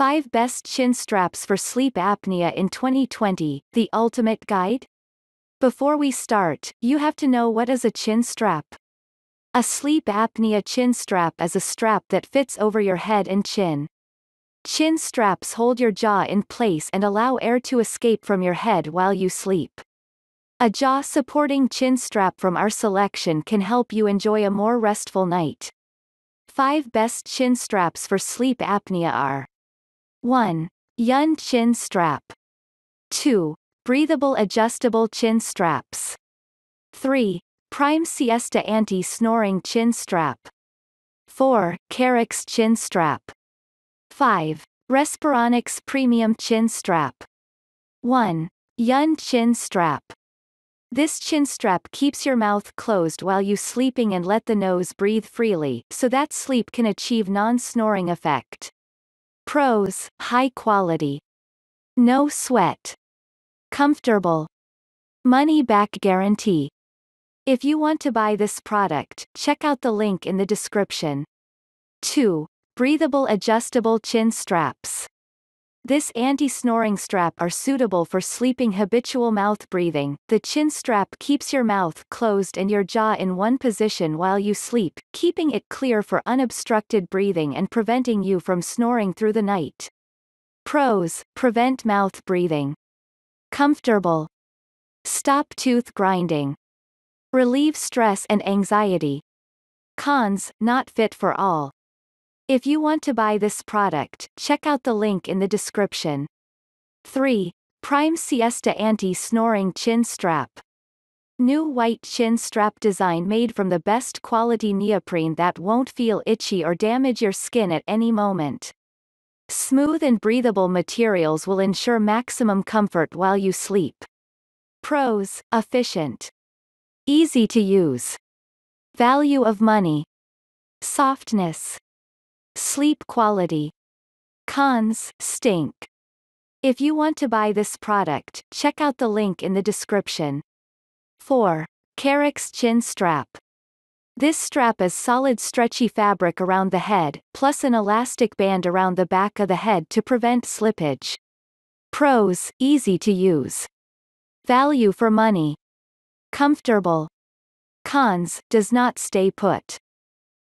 5 Best Chin Straps for Sleep Apnea in 2020, The Ultimate Guide? Before we start, you have to know what is a chin strap. A sleep apnea chin strap is a strap that fits over your head and chin. Chin straps hold your jaw in place and allow air to escape from your head while you sleep. A jaw supporting chin strap from our selection can help you enjoy a more restful night. 5 Best Chin Straps for Sleep Apnea are 1. Yun chin strap. 2. Breathable adjustable chin straps. 3. Prime Siesta Anti-Snoring Chin Strap. 4. Carex Chin Strap. 5. Respironix Premium Chin Strap. 1. Yun Chin Strap. This chin strap keeps your mouth closed while you sleeping and let the nose breathe freely, so that sleep can achieve non-snoring effect. Pros, high quality. No sweat. Comfortable. Money back guarantee. If you want to buy this product, check out the link in the description. 2. Breathable adjustable chin straps. This anti-snoring strap are suitable for sleeping habitual mouth breathing. The chin strap keeps your mouth closed and your jaw in one position while you sleep, keeping it clear for unobstructed breathing and preventing you from snoring through the night. Pros: Prevent mouth breathing. Comfortable. Stop tooth grinding. Relieve stress and anxiety. Cons: Not fit for all. If you want to buy this product, check out the link in the description. 3. Prime Siesta Anti-Snoring Chin Strap. New white chin strap design made from the best quality neoprene that won't feel itchy or damage your skin at any moment. Smooth and breathable materials will ensure maximum comfort while you sleep. Pros, efficient. Easy to use. Value of money. Softness. Sleep quality. Cons, stink. If you want to buy this product, check out the link in the description. 4. Carex Chin Strap. This strap is solid stretchy fabric around the head, plus an elastic band around the back of the head to prevent slippage. Pros, easy to use. Value for money. Comfortable. Cons, does not stay put.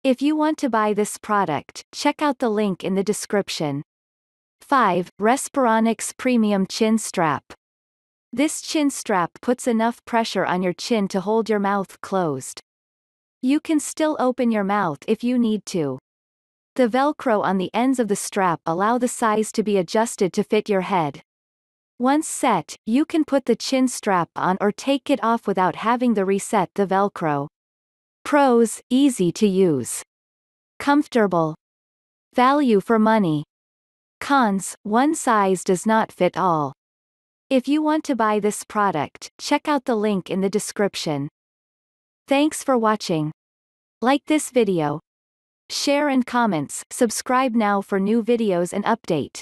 If you want to buy this product, check out the link in the description. 5. Respironics Premium Chin Strap. This chin strap puts enough pressure on your chin to hold your mouth closed. You can still open your mouth if you need to. The velcro on the ends of the strap allow the size to be adjusted to fit your head. Once set, you can put the chin strap on or take it off without having to reset the velcro. Pros, easy to use. Comfortable. Value for money. Cons, one size does not fit all. If you want to buy this product, check out the link in the description. Thanks for watching. Like this video. Share and comments, subscribe now for new videos and update.